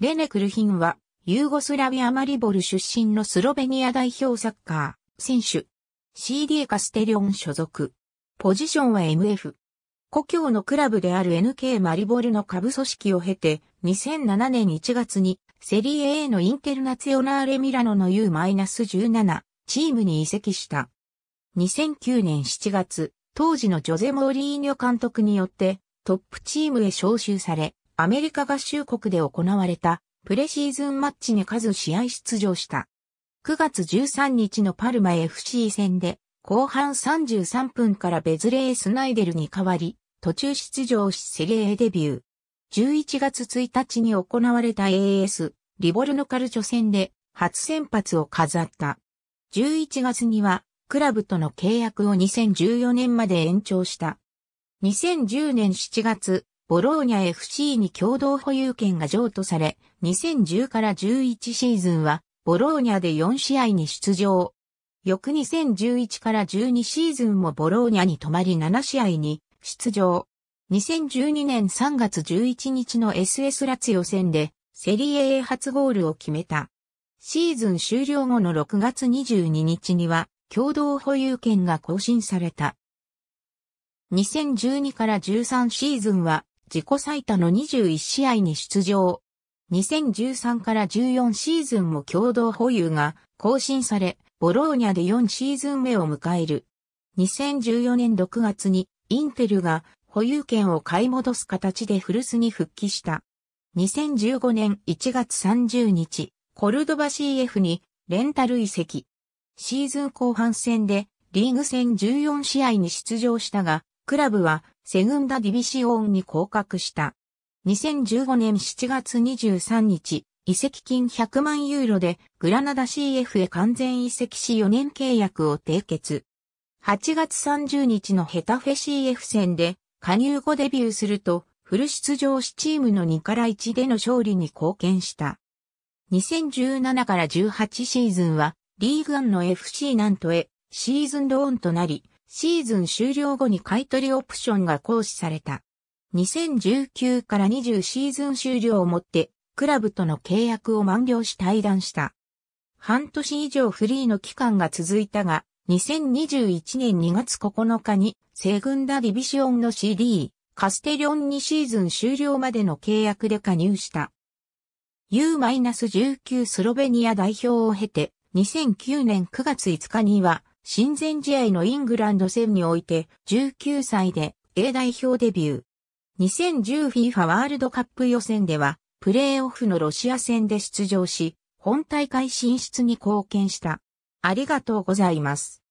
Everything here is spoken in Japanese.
レネ・クルヒンは、ユーゴスラビア・マリボル出身のスロベニア代表サッカー、選手。CD カステリョン所属。ポジションは MF。故郷のクラブである NK マリボルの下部組織を経て、2007年1月に、セリエ A のインテルナツヨナーレ・ミラノの U-17 チームに移籍した。2009年7月、当時のジョゼ・モーリーニョ監督によって、トップチームへ招集され、アメリカ合衆国で行われたプレシーズンマッチに数試合出場した。9月13日のパルマ FC 戦で後半33分からベズレー・スナイデルに代わり途中出場しセリエデビュー。11月1日に行われた AS リボルノカルチョ戦で初先発を飾った。11月にはクラブとの契約を2014年まで延長した。2010年7月、ボローニャ FC に共同保有権が譲渡され、2010から11シーズンは、ボローニャで4試合に出場。翌2011から12シーズンもボローニャに泊まり7試合に出場。2012年3月11日の SS ラツ予選で、セリエ A 初ゴールを決めた。シーズン終了後の6月22日には、共同保有権が更新された。2012から13シーズンは、自己最多の21試合に出場。2013から14シーズンも共同保有が更新され、ボローニャで4シーズン目を迎える。2014年6月にインテルが保有権を買い戻す形で古巣に復帰した。2015年1月30日、コルドバ CF にレンタル移籍。シーズン後半戦でリーグ戦14試合に出場したが、クラブはセグンダディビシオンに降格した。2015年7月23日、移籍金100万ユーロでグラナダ CF へ完全移籍し4年契約を締結。8月30日のヘタフェ CF 戦で加入後デビューするとフル出場しチームの2から1での勝利に貢献した。2017から18シーズンはリーグンの FC なんとへシーズンローンとなり、シーズン終了後に買い取りオプションが行使された。2019から20シーズン終了をもって、クラブとの契約を満了し退団した。半年以上フリーの期間が続いたが、2021年2月9日に、セグンダディビシオンの CD、カステリョンにシーズン終了までの契約で加入した。U-19 スロベニア代表を経て、2009年9月5日には、親善試合のイングランド戦において19歳で A 代表デビュー。2010FIFA ワールドカップ予選ではプレーオフのロシア戦で出場し、本大会進出に貢献した。ありがとうございます。